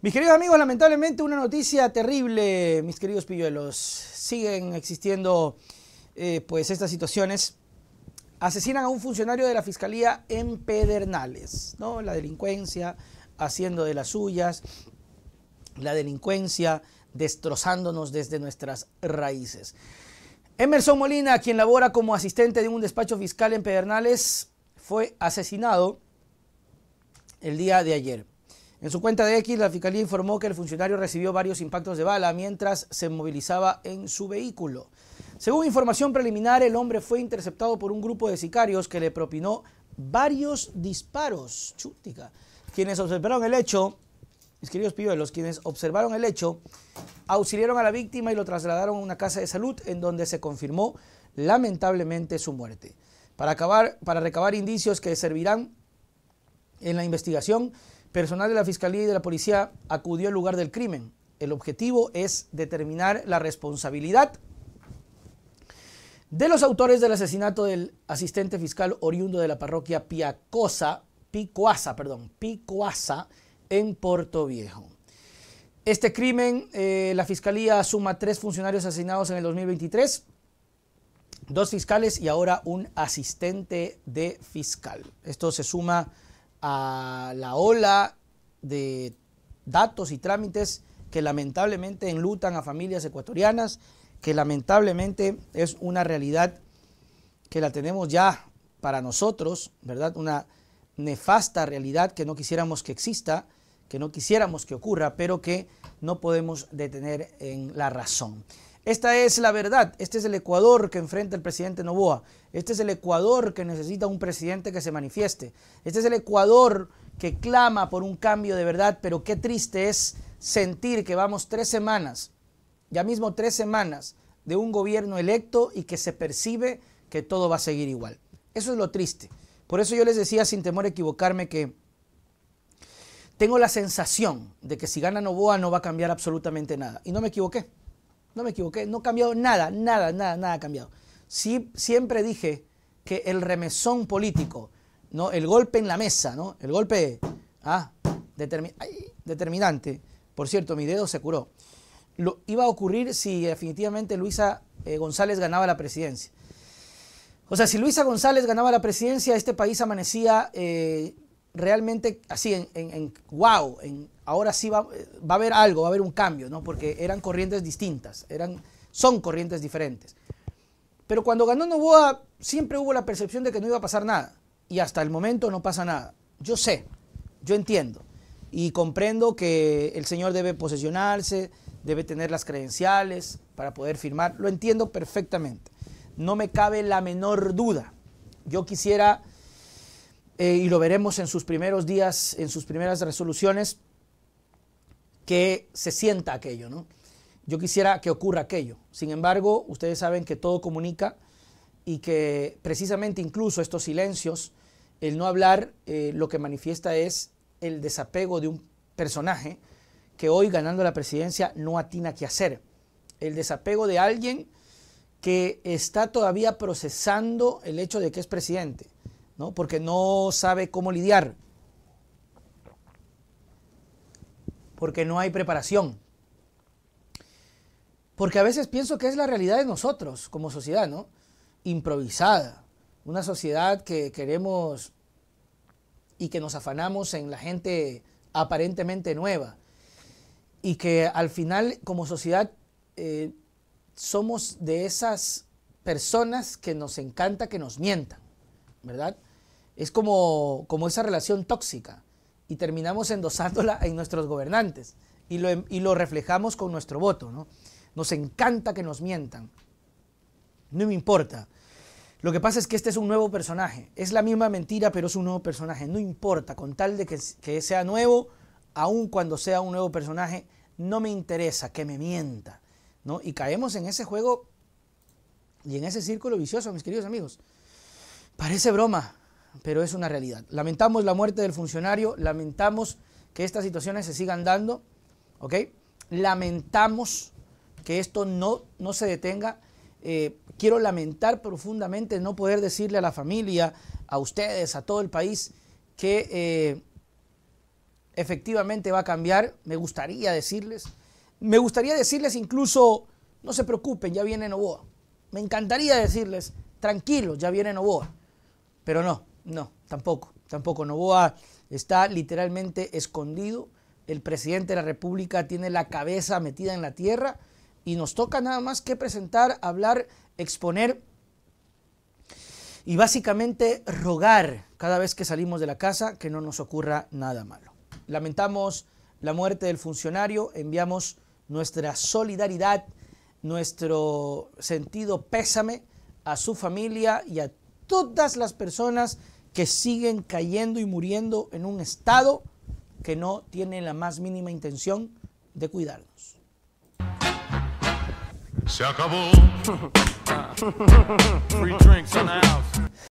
Mis queridos amigos, lamentablemente una noticia terrible, mis queridos pilluelos. Siguen existiendo eh, pues estas situaciones. Asesinan a un funcionario de la Fiscalía en Pedernales, ¿no? La delincuencia haciendo de las suyas, la delincuencia destrozándonos desde nuestras raíces. Emerson Molina, quien labora como asistente de un despacho fiscal en Pedernales, fue asesinado el día de ayer. En su cuenta de X, la Fiscalía informó que el funcionario recibió varios impactos de bala mientras se movilizaba en su vehículo. Según información preliminar, el hombre fue interceptado por un grupo de sicarios que le propinó varios disparos. Chútica. Quienes observaron el hecho, mis queridos los quienes observaron el hecho, auxiliaron a la víctima y lo trasladaron a una casa de salud en donde se confirmó lamentablemente su muerte. Para, acabar, para recabar indicios que servirán en la investigación, Personal de la Fiscalía y de la Policía acudió al lugar del crimen. El objetivo es determinar la responsabilidad de los autores del asesinato del asistente fiscal oriundo de la parroquia Piacosa, Picoasa, Picoasa, en Puerto Viejo. Este crimen, eh, la Fiscalía suma tres funcionarios asesinados en el 2023, dos fiscales y ahora un asistente de fiscal. Esto se suma a la ola de datos y trámites que lamentablemente enlutan a familias ecuatorianas, que lamentablemente es una realidad que la tenemos ya para nosotros, ¿verdad? Una nefasta realidad que no quisiéramos que exista, que no quisiéramos que ocurra, pero que no podemos detener en la razón. Esta es la verdad, este es el Ecuador que enfrenta el presidente Novoa, este es el Ecuador que necesita un presidente que se manifieste, este es el Ecuador que clama por un cambio de verdad, pero qué triste es sentir que vamos tres semanas, ya mismo tres semanas, de un gobierno electo y que se percibe que todo va a seguir igual. Eso es lo triste. Por eso yo les decía, sin temor a equivocarme, que tengo la sensación de que si gana Novoa no va a cambiar absolutamente nada. Y no me equivoqué. No me equivoqué, no ha cambiado nada, nada, nada, nada ha cambiado. siempre dije que el remesón político, ¿no? el golpe en la mesa, ¿no? el golpe ah, determinante, por cierto, mi dedo se curó, lo, iba a ocurrir si definitivamente Luisa eh, González ganaba la presidencia. O sea, si Luisa González ganaba la presidencia, este país amanecía eh, realmente así, en, guau, en wow, en, ahora sí va, a haber algo, va a haber un cambio, ¿no? Porque eran corrientes distintas, eran, son corrientes diferentes. Pero cuando ganó Novoa, siempre hubo la percepción de que no iba a pasar nada. Y hasta el momento no pasa nada. Yo sé, yo entiendo. Y comprendo que el señor debe posesionarse, debe tener las credenciales para poder firmar. Lo entiendo perfectamente. No me cabe la menor duda. Yo quisiera, eh, y lo veremos en sus primeros días, en sus primeras resoluciones, que se sienta aquello, ¿no? Yo quisiera que ocurra aquello. Sin embargo, ustedes saben que todo comunica y que precisamente incluso estos silencios, el no hablar, eh, lo que manifiesta es el desapego de un personaje que hoy ganando la presidencia no atina qué hacer. El desapego de alguien que está todavía procesando el hecho de que es presidente, ¿no? porque no sabe cómo lidiar. porque no hay preparación. Porque a veces pienso que es la realidad de nosotros como sociedad, ¿no? Improvisada. Una sociedad que queremos y que nos afanamos en la gente aparentemente nueva. Y que al final como sociedad eh, somos de esas personas que nos encanta que nos mientan, ¿verdad? Es como, como esa relación tóxica y terminamos endosándola en nuestros gobernantes y lo, em, y lo reflejamos con nuestro voto. ¿no? Nos encanta que nos mientan. No me importa. Lo que pasa es que este es un nuevo personaje. Es la misma mentira, pero es un nuevo personaje. No importa, con tal de que, que sea nuevo, aun cuando sea un nuevo personaje, no me interesa que me mienta. ¿no? Y caemos en ese juego y en ese círculo vicioso, mis queridos amigos. Parece broma, pero es una realidad. Lamentamos la muerte del funcionario, lamentamos que estas situaciones se sigan dando, ¿ok? Lamentamos que esto no, no se detenga. Eh, quiero lamentar profundamente no poder decirle a la familia, a ustedes, a todo el país, que eh, efectivamente va a cambiar. Me gustaría decirles, me gustaría decirles incluso, no se preocupen, ya viene Novoa. Me encantaría decirles, tranquilo, ya viene Novoa. Pero no, no, tampoco, tampoco. Novoa está literalmente escondido. El presidente de la República tiene la cabeza metida en la tierra y nos toca nada más que presentar, hablar, exponer y básicamente rogar cada vez que salimos de la casa que no nos ocurra nada malo. Lamentamos la muerte del funcionario, enviamos nuestra solidaridad, nuestro sentido pésame a su familia y a todas las personas que siguen cayendo y muriendo en un estado que no tiene la más mínima intención de cuidarnos. Se acabó.